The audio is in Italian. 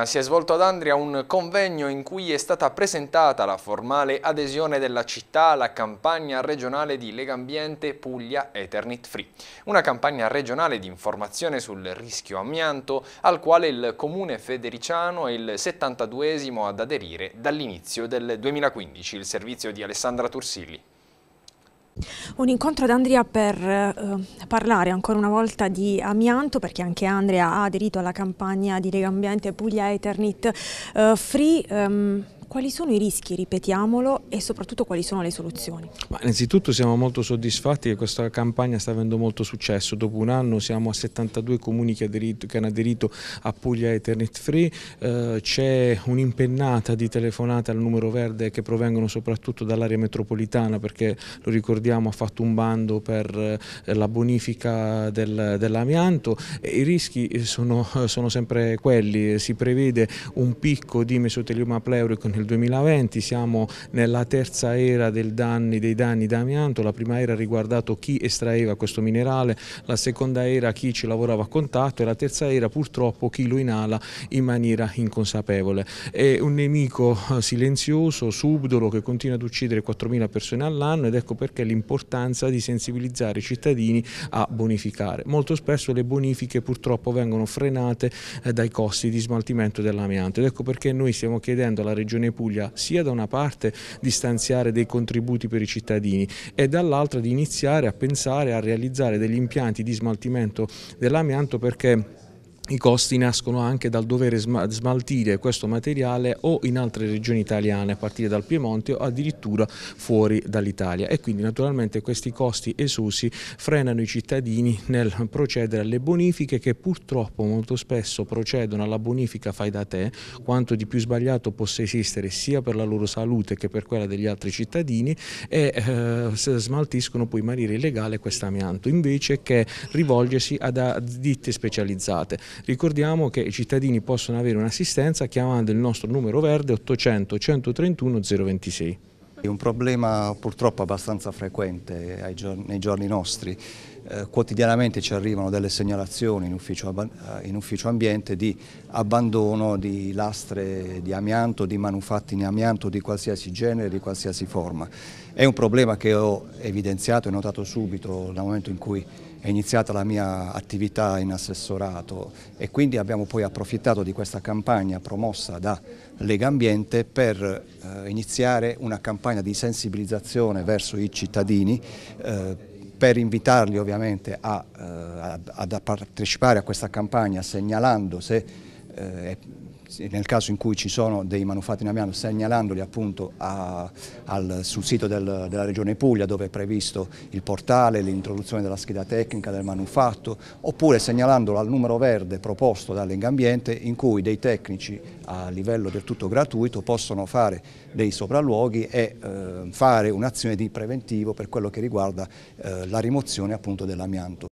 Eh, si è svolto ad Andria un convegno in cui è stata presentata la formale adesione della città alla campagna regionale di Legambiente Puglia Eternit Free, una campagna regionale di informazione sul rischio amianto al quale il comune federiciano è il 72esimo ad aderire dall'inizio del 2015, il servizio di Alessandra Tursilli. Un incontro ad Andrea per eh, parlare ancora una volta di amianto, perché anche Andrea ha aderito alla campagna di Legambiente Puglia Eternit eh, Free. Ehm, quali sono i rischi, ripetiamolo, e soprattutto quali sono le soluzioni? Ma innanzitutto siamo molto soddisfatti che questa campagna sta avendo molto successo. Dopo un anno siamo a 72 comuni che, aderito, che hanno aderito a Puglia Ethernet Free, eh, c'è un'impennata di telefonate al numero verde che provengono soprattutto dall'area metropolitana perché lo ricordiamo ha fatto un bando per eh, la bonifica del, dell'amianto. I rischi eh, sono, sono sempre quelli, si prevede un picco di mesotelioma pleurico nel 2020, siamo nella terza era danni, dei danni d'amianto, la prima era riguardato chi estraeva questo minerale, la seconda era chi ci lavorava a contatto e la terza era purtroppo chi lo inala in maniera inconsapevole. È un nemico eh, silenzioso, subdolo, che continua ad uccidere 4.000 persone all'anno ed ecco perché l'importanza di sensibilizzare i cittadini a bonificare. Molto spesso le bonifiche purtroppo vengono frenate eh, dai costi di smaltimento dell'amianto ed ecco perché noi stiamo chiedendo alla Regione Regione Puglia sia da una parte di stanziare dei contributi per i cittadini e dall'altra di iniziare a pensare a realizzare degli impianti di smaltimento dell'amianto perché i costi nascono anche dal dovere smaltire questo materiale o in altre regioni italiane, a partire dal Piemonte o addirittura fuori dall'Italia e quindi naturalmente questi costi esusi frenano i cittadini nel procedere alle bonifiche che purtroppo molto spesso procedono alla bonifica fai da te, quanto di più sbagliato possa esistere sia per la loro salute che per quella degli altri cittadini e eh, smaltiscono poi in maniera illegale quest'amianto, invece che rivolgersi a ditte specializzate. Ricordiamo che i cittadini possono avere un'assistenza chiamando il nostro numero verde 800 131 026. È un problema purtroppo abbastanza frequente nei giorni nostri. Eh, quotidianamente ci arrivano delle segnalazioni in ufficio, eh, in ufficio, ambiente di abbandono di lastre di amianto, di manufatti in amianto di qualsiasi genere, di qualsiasi forma. È un problema che ho evidenziato e notato subito dal momento in cui è iniziata la mia attività in assessorato e quindi abbiamo poi approfittato di questa campagna promossa da Lega Ambiente per eh, iniziare una campagna di sensibilizzazione verso i cittadini eh, per invitarli ovviamente a, a, eh, a partecipare a questa campagna segnalando se eh, nel caso in cui ci sono dei manufatti in amianto segnalandoli appunto a, al, sul sito del, della Regione Puglia dove è previsto il portale, l'introduzione della scheda tecnica del manufatto oppure segnalandolo al numero verde proposto dall'Engambiente in cui dei tecnici a livello del tutto gratuito possono fare dei sopralluoghi e eh, fare un'azione di preventivo per quello che riguarda eh, la rimozione appunto dell'amianto.